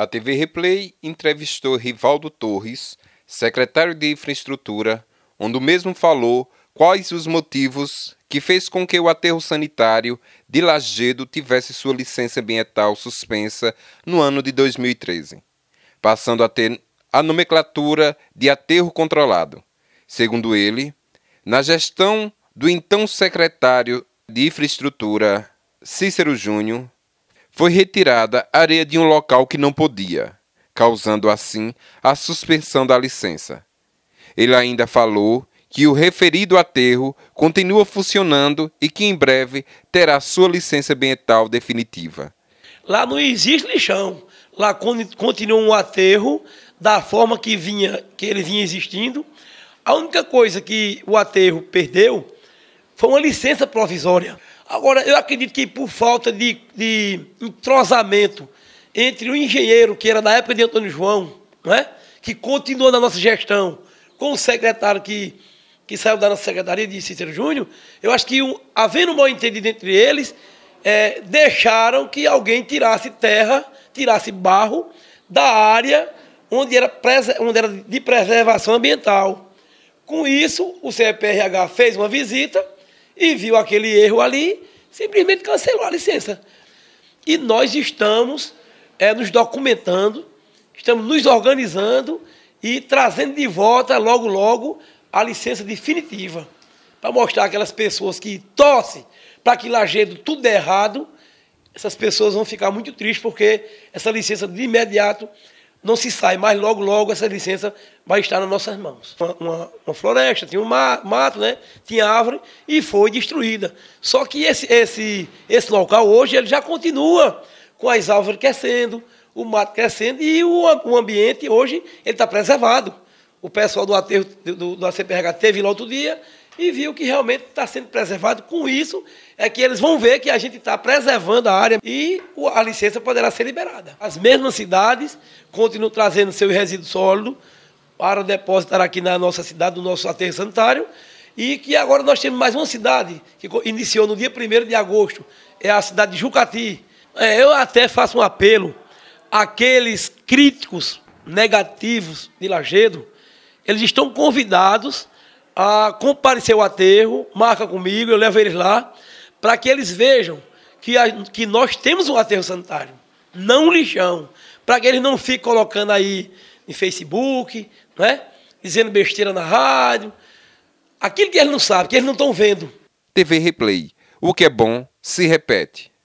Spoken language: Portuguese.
A TV Replay entrevistou Rivaldo Torres, secretário de Infraestrutura, onde o mesmo falou quais os motivos que fez com que o aterro sanitário de Lagedo tivesse sua licença ambiental suspensa no ano de 2013, passando a ter a nomenclatura de aterro controlado. Segundo ele, na gestão do então secretário de Infraestrutura, Cícero Júnior, foi retirada areia de um local que não podia, causando assim a suspensão da licença. Ele ainda falou que o referido aterro continua funcionando e que em breve terá sua licença ambiental definitiva. Lá não existe lixão. Lá continua um aterro da forma que vinha, que ele vinha existindo. A única coisa que o aterro perdeu foi uma licença provisória. Agora, eu acredito que por falta de, de entrosamento entre o engenheiro, que era da época de Antônio João, é? que continua na nossa gestão, com o secretário que, que saiu da nossa secretaria de Cícero Júnior, eu acho que um, havendo um mal entendido entre eles, é, deixaram que alguém tirasse terra, tirasse barro da área onde era, onde era de preservação ambiental. Com isso, o CPRH fez uma visita e viu aquele erro ali, simplesmente cancelou a licença. E nós estamos é, nos documentando, estamos nos organizando e trazendo de volta logo, logo, a licença definitiva. Para mostrar aquelas pessoas que torcem para que Lagedo tudo dê errado, essas pessoas vão ficar muito tristes, porque essa licença de imediato não se sai, mas logo, logo essa licença vai estar nas nossas mãos. Uma, uma, uma floresta, tinha um mato, né? tinha árvore e foi destruída. Só que esse, esse, esse local hoje ele já continua com as árvores crescendo, o mato crescendo e o, o ambiente hoje ele está preservado. O pessoal do aterro do, do, ACPRH teve lá outro dia e viu que realmente está sendo preservado. Com isso, é que eles vão ver que a gente está preservando a área e a licença poderá ser liberada. As mesmas cidades continuam trazendo seu resíduo sólido para depositar aqui na nossa cidade, no nosso aterro sanitário, e que agora nós temos mais uma cidade que iniciou no dia 1 de agosto, é a cidade de Jucati. É, eu até faço um apelo àqueles críticos negativos de Lagedo, eles estão convidados a ah, comparecer ao aterro, marca comigo, eu levo eles lá, para que eles vejam que, a, que nós temos um aterro sanitário, não um lixão. Para que eles não fiquem colocando aí em Facebook, né? dizendo besteira na rádio. Aquilo que eles não sabem, que eles não estão vendo. TV Replay. O que é bom se repete.